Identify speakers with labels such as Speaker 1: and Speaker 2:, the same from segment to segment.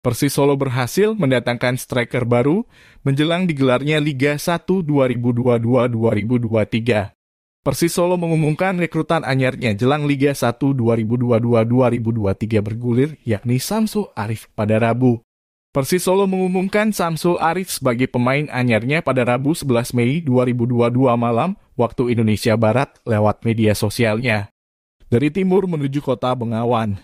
Speaker 1: Persis Solo berhasil mendatangkan striker baru menjelang digelarnya Liga 1 2022-2023. Persis Solo mengumumkan rekrutan anyarnya jelang Liga 1 2022-2023 bergulir yakni Samsu Arif pada Rabu. Persis Solo mengumumkan Samsu Arif sebagai pemain anyarnya pada Rabu 11 Mei 2022 malam waktu Indonesia Barat lewat media sosialnya. Dari timur menuju kota Bengawan,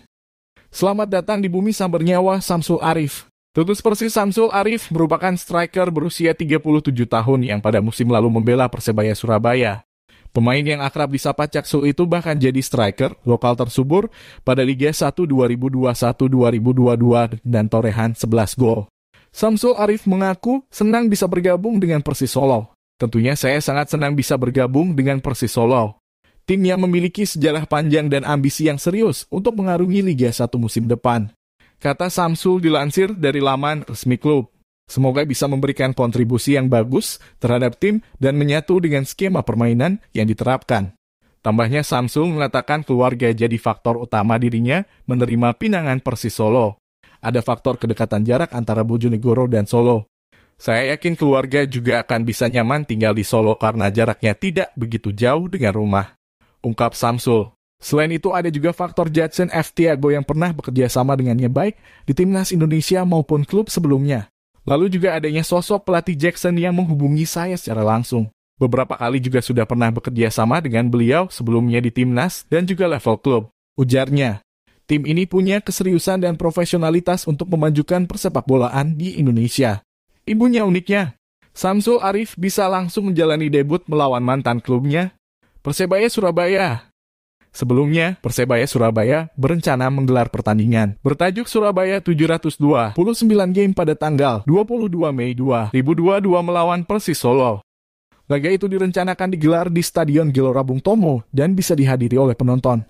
Speaker 1: Selamat datang di bumi sang bernyawa Samsul Arif. Tutus Persis Samsul Arif merupakan striker berusia 37 tahun yang pada musim lalu membela Persebaya Surabaya. Pemain yang akrab disapa Caksul itu bahkan jadi striker lokal tersubur pada Liga 1 2021-2022 dan torehan 11 gol. Samsul Arif mengaku senang bisa bergabung dengan Persis Solo. Tentunya saya sangat senang bisa bergabung dengan Persis Solo tim yang memiliki sejarah panjang dan ambisi yang serius untuk mengarungi Liga 1 musim depan. Kata Samsul dilansir dari laman resmi klub. Semoga bisa memberikan kontribusi yang bagus terhadap tim dan menyatu dengan skema permainan yang diterapkan. Tambahnya Samsung mengatakan keluarga jadi faktor utama dirinya menerima pinangan Persis Solo. Ada faktor kedekatan jarak antara Bojonegoro dan Solo. Saya yakin keluarga juga akan bisa nyaman tinggal di Solo karena jaraknya tidak begitu jauh dengan rumah ungkap Samsul. Selain itu ada juga faktor Jetson F. Tiago yang pernah bekerja sama dengannya baik di timnas Indonesia maupun klub sebelumnya. Lalu juga adanya sosok pelatih Jackson yang menghubungi saya secara langsung. Beberapa kali juga sudah pernah bekerja sama dengan beliau sebelumnya di timnas dan juga level klub. Ujarnya, tim ini punya keseriusan dan profesionalitas untuk memajukan persepak bolaan di Indonesia. Ibunya uniknya, Samsul Arif bisa langsung menjalani debut melawan mantan klubnya Persebaya Surabaya. Sebelumnya, Persebaya Surabaya berencana menggelar pertandingan bertajuk Surabaya 729 game pada tanggal 22 Mei 2022 melawan Persis Solo. Laga itu direncanakan digelar di Stadion Gelora Bung Tomo dan bisa dihadiri oleh penonton.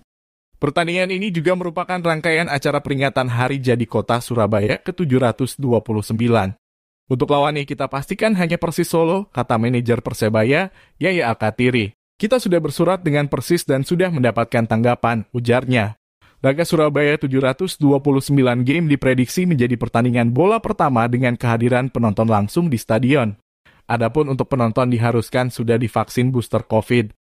Speaker 1: Pertandingan ini juga merupakan rangkaian acara peringatan Hari Jadi Kota Surabaya ke-729. Untuk lawannya kita pastikan hanya Persis Solo, kata manajer Persebaya, Yaya Akatiri. Kita sudah bersurat dengan persis dan sudah mendapatkan tanggapan, ujarnya. Laga Surabaya 729 game diprediksi menjadi pertandingan bola pertama dengan kehadiran penonton langsung di stadion. Adapun untuk penonton diharuskan sudah divaksin booster COVID.